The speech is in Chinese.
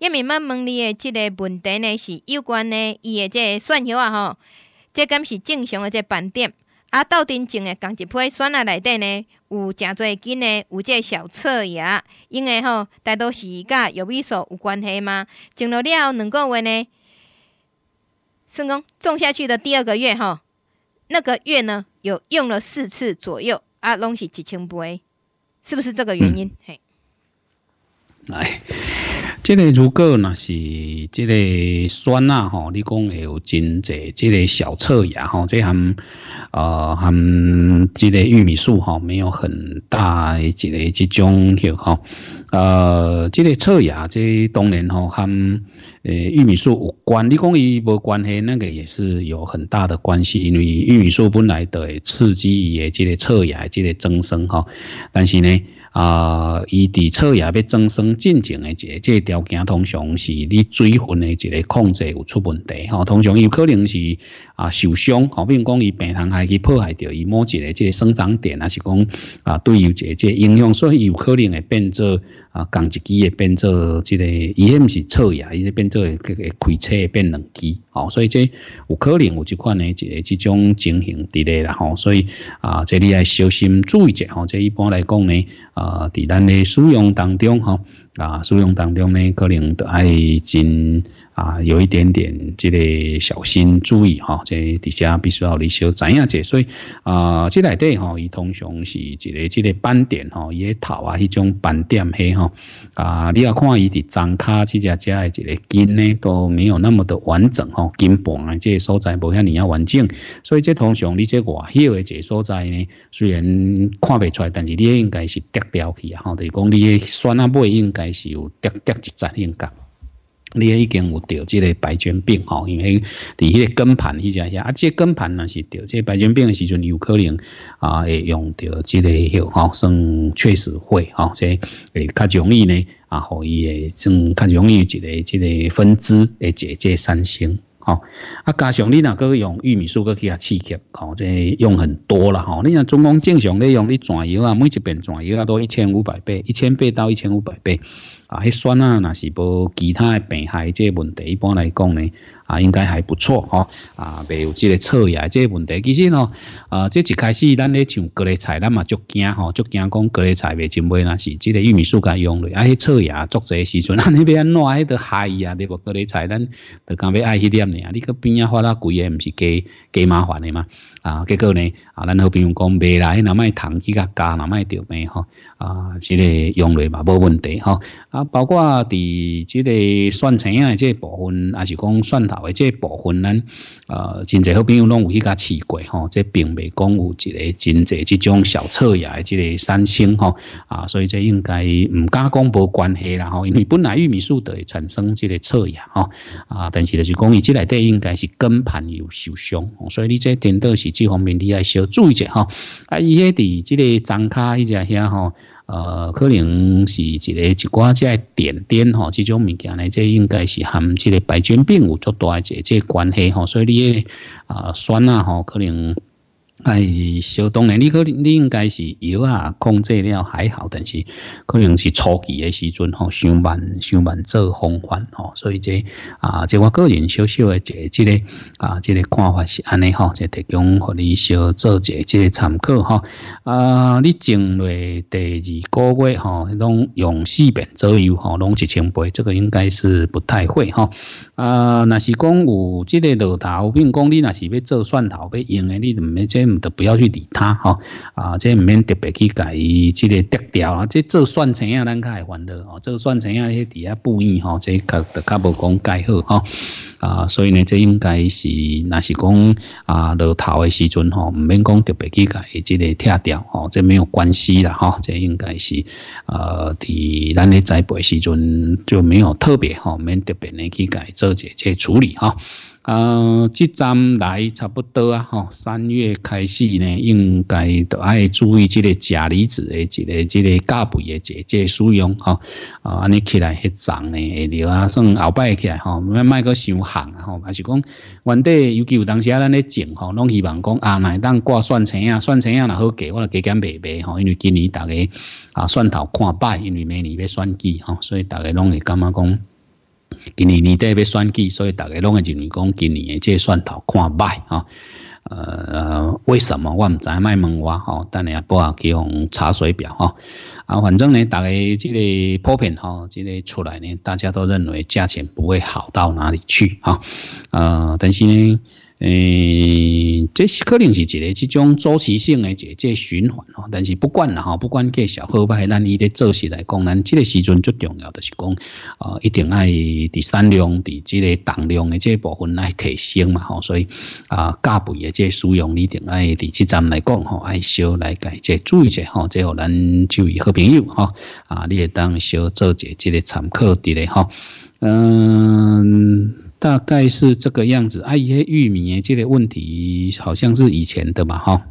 一民问问你诶，即个问题呢是有关呢伊诶即蒜叶啊吼，即敢是正常诶即个斑点，啊，到底种诶共一批蒜啊内底呢有诚侪根呢有即个小侧芽，因为吼大多是甲玉米素有关系嘛。种落了两个月呢？算讲种下去的第二个月吼，那个月呢有用了四次左右啊，拢是一千杯，是不是这个原因？嘿，来。即个如果那是即个酸钠吼，你讲也有真济，即个小侧芽吼，即含呃含即个玉米树吼，没有很大一个这种个吼。呃，即个侧芽即当然吼含呃玉米树关，你讲伊无关系，那个也是有很大的关系，因为玉米树本来的刺激也即个侧芽即个增生哈，但是呢。啊，伊伫错牙要增生进行诶，个即个条件通常是你水分诶一个控制有出问题吼，通常伊可能是啊受伤吼，如讲伊病虫害去破坏着伊某个这即生长点，还是讲啊对于即个影响，所以有可能会变作啊，讲一期会变作即个伊迄毋是错牙，伊是变作个开车变两机吼，所以即有可能有这款诶个即种情形伫咧啦吼，所以啊，这里要小心注意者吼，即一般来讲呢。啊，在咱的使用当中哈。啊，使用当中呢，可能都还真啊，有一点点即个小心注意哈，这底下必须要你小知影者，所以啊，即内底吼，伊通常是一个即个斑点吼，伊个头啊，迄种斑点嘿吼啊，你要看伊伫张卡，即只只的筋呢都没有那么的完整吼，筋板啊，即个所在无遐尼啊完整，所以即通常你即外后的即个所在呢，虽然看不出来，但是你应该是掉掉去啊，吼，就是讲你酸啊尾应该。是有特特一反应感，你也已经有得即个白血病吼，因为伫迄个根盘迄只遐，啊，即根盘那是得，即白血病的时阵有可能啊会用得即个药，吼，算确实会吼，即会较容易呢，啊，可以诶，正较容易一个即个分支诶解决上升。啊，加上你那个用玉米素搁去啊刺激，哦，这用很多了吼。你像总共正常咧用你转油啊，每一遍转油啊都一千五百倍，一千倍到一千五百倍啊。酸啊，那是无其他病害这问题，一般来讲呢。啊，应该还不错吼，啊，未有即个测牙即个问题。其实呢，呃，即一开始咱咧像各类菜，咱嘛就惊吼，就惊讲各类菜未真买那是即个玉米树该用嘞，啊，迄测牙做个时阵，啊那边啊，迄个害呀，对无各类菜，咱就干要爱迄点呢啊。你去边啊发啦贵诶，毋是加加麻烦的嘛。啊，结果呢，啊，咱好比讲未来，那卖虫子甲加，那卖掉袂吼。啊，即个用嘞嘛无问题吼。啊，包括伫即个蒜青啊，即部分，还是讲蒜头。或部分咱呃，真侪好朋友拢有去甲试过吼，这并未讲有一个真侪这种小测芽的这个生星吼啊，所以这应该唔敢讲无关系啦吼，因为本来玉米素就会产生这个测芽吼啊，但是就是讲伊这内底应该是根盘有受伤，所以你这颠倒是这方面你要小注意者吼，啊，伊迄伫这个长卡迄只遐吼。呃，可能是一个一寡个点点吼，这种物件呢，这应该是含这个白血病有足大一个关系吼，所以你啊酸啊吼，可能。哎，小当然，你可能你应该是药啊控制了还好，但是可能是初期的时阵吼，伤蛮伤蛮做风范吼，所以这啊，这我个人小小的这这个啊，这个看法是安尼吼，就提供互你小做一这个参考哈。啊，你进入第二个月吼，拢种用四遍左右吼，拢一千倍，这个应该是不太会哈。啊，那是讲有这个老头，并讲你那是要做蒜头要用的，你毋免这。都不要去理他哈啊！这唔免特别去改，即个拆调啊！这做算成啊，咱开还恼哦。做算成啊，底下布衣哈，这噶噶无讲改好哈啊！所以呢，这应该是那是讲啊，落头的时阵吼，唔免讲特别去改，即个拆调哦，这没有关系啦哈。这应该是呃，伫咱咧栽培时阵就没有特别哈，唔免特别咧去改做这些处理哈。呃，即站来差不多啊，吼三月开始呢，应该都爱注意这个钾离子的，即个、即个钙不的即个，即使用哦，啊，尼起来去涨呢，着啊，算后摆起来哈，卖卖个伤行啊，吼，还是讲原底，尤其有当时啊，咱咧种吼，拢希望讲啊，哪当挂蒜青啊，蒜青啊，若好价，我来加减卖卖吼，因为今年大个啊蒜头看摆，因为明年要选季吼，所以大个拢会感觉讲。今年年底要选举，所以大家拢会认为讲今年的即个蒜头看卖啊。呃，为什么我唔知？卖问我吼，等下不妨去用查水表吼。啊，反正呢，大家即个普遍吼，即个出来呢，大家都认为价钱不会好到哪里去哈。呃，但是呢。诶，这是可能是一个这种周期性的这循环哦。但是不管了哈，不管计小好歹，咱伊咧做起来，讲咱这个时阵最重要的是讲，啊，一定爱伫产量、伫这个重量的这部分来提升嘛吼。所以啊，价位的这使用，一定爱伫七站来讲吼，爱少来改这注意一下吼。最后咱就以好朋友哈啊，你也当少做者下这个参考之类哈。嗯。大概是这个样子，一些玉米这个问题好像是以前的吧，哈。